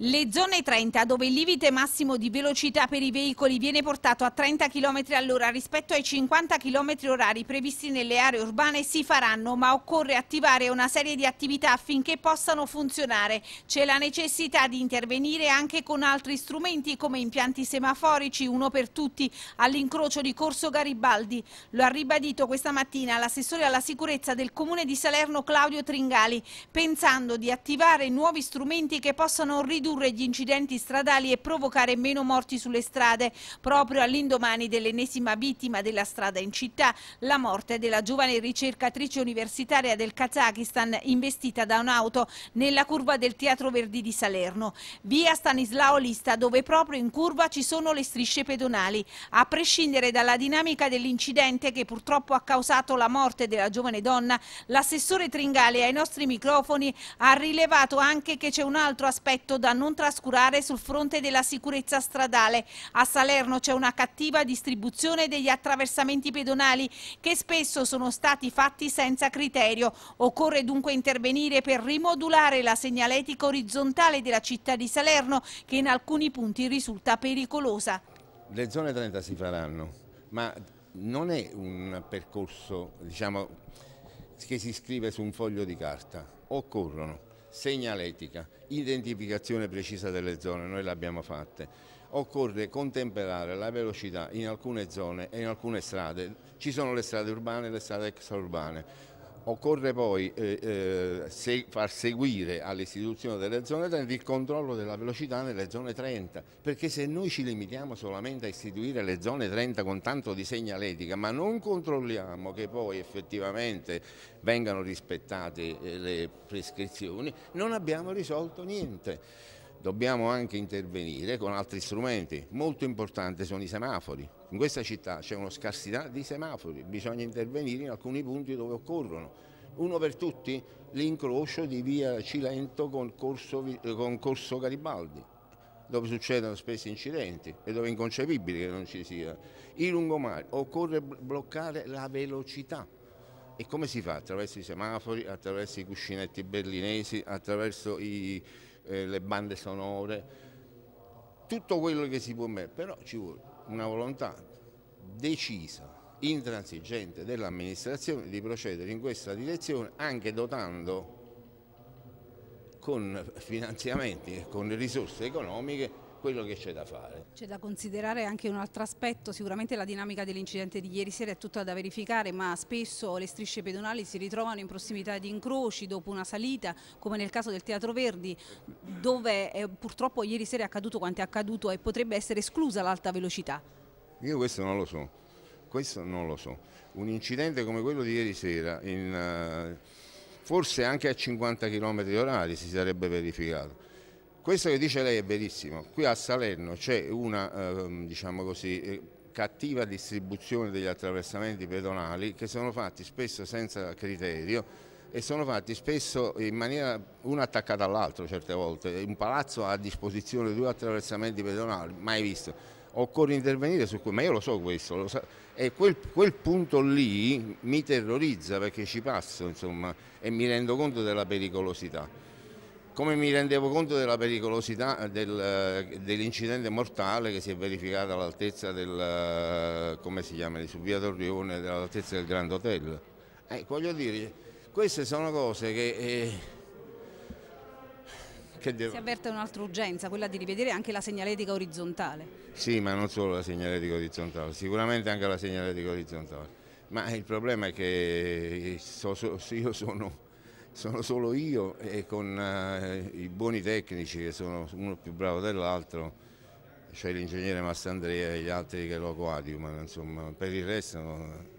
Le zone 30, dove il limite massimo di velocità per i veicoli viene portato a 30 km all'ora rispetto ai 50 km orari previsti nelle aree urbane, si faranno, ma occorre attivare una serie di attività affinché possano funzionare. C'è la necessità di intervenire anche con altri strumenti come impianti semaforici, uno per tutti, all'incrocio di Corso Garibaldi. Lo ha ribadito questa mattina l'assessore alla sicurezza del Comune di Salerno Claudio Tringali, pensando di attivare nuovi strumenti che possano ridurre ridurre gli incidenti stradali e provocare meno morti sulle strade, proprio all'indomani dell'ennesima vittima della strada in città, la morte della giovane ricercatrice universitaria del Kazakistan investita da un'auto nella curva del Teatro Verdi di Salerno. Via Stanislao Lista, dove proprio in curva ci sono le strisce pedonali. A prescindere dalla dinamica dell'incidente che purtroppo ha causato la morte della giovane donna, l'assessore Tringale ai nostri microfoni ha rilevato anche che c'è un altro aspetto da non trascurare sul fronte della sicurezza stradale. A Salerno c'è una cattiva distribuzione degli attraversamenti pedonali che spesso sono stati fatti senza criterio. Occorre dunque intervenire per rimodulare la segnaletica orizzontale della città di Salerno che in alcuni punti risulta pericolosa. Le zone 30 si faranno, ma non è un percorso diciamo, che si scrive su un foglio di carta, occorrono segnaletica, identificazione precisa delle zone, noi l'abbiamo fatta. Occorre contemperare la velocità in alcune zone e in alcune strade, ci sono le strade urbane e le strade extraurbane Occorre poi eh, eh, far seguire all'istituzione delle zone 30 il controllo della velocità nelle zone 30, perché se noi ci limitiamo solamente a istituire le zone 30 con tanto di segnaletica, ma non controlliamo che poi effettivamente vengano rispettate eh, le prescrizioni, non abbiamo risolto niente dobbiamo anche intervenire con altri strumenti. Molto importanti sono i semafori. In questa città c'è una scarsità di semafori, bisogna intervenire in alcuni punti dove occorrono. Uno per tutti, l'incrocio di via Cilento con corso, con corso Garibaldi, dove succedono spesso incidenti e dove è inconcepibile che non ci sia. I lungomare, occorre bloccare la velocità. E come si fa? Attraverso i semafori, attraverso i cuscinetti berlinesi, attraverso i eh, le bande sonore, tutto quello che si può mettere, però ci vuole una volontà decisa, intransigente dell'amministrazione di procedere in questa direzione anche dotando con finanziamenti e con risorse economiche quello che c'è da fare. C'è da considerare anche un altro aspetto, sicuramente la dinamica dell'incidente di ieri sera è tutta da verificare, ma spesso le strisce pedonali si ritrovano in prossimità di incroci dopo una salita, come nel caso del Teatro Verdi, dove eh, purtroppo ieri sera è accaduto quanto è accaduto e potrebbe essere esclusa l'alta velocità. Io questo non lo so, questo non lo so. Un incidente come quello di ieri sera, in, uh, forse anche a 50 km orari si sarebbe verificato questo che dice lei è verissimo, qui a Salerno c'è una ehm, diciamo così, eh, cattiva distribuzione degli attraversamenti pedonali che sono fatti spesso senza criterio e sono fatti spesso in maniera uno attaccato all'altro certe volte, un palazzo ha a disposizione due attraversamenti pedonali, mai visto. Occorre intervenire su questo, ma io lo so questo, lo so. e quel, quel, punto lì mi terrorizza perché ci passo insomma, e mi rendo conto della pericolosità come mi rendevo conto della pericolosità del, eh, dell'incidente mortale che si è verificato all'altezza del, eh, come si chiama, di Subvia Torrione, all'altezza del Grand Hotel. Eh, voglio dire, queste sono cose che... Eh, devo... Si avverte un'altra urgenza, quella di rivedere anche la segnaletica orizzontale. Sì, ma non solo la segnaletica orizzontale, sicuramente anche la segnaletica orizzontale. Ma il problema è che io sono sono solo io e con eh, i buoni tecnici che sono uno più bravo dell'altro, cioè l'ingegnere Massandrea e gli altri che lo coadiumano, insomma, per il resto... No,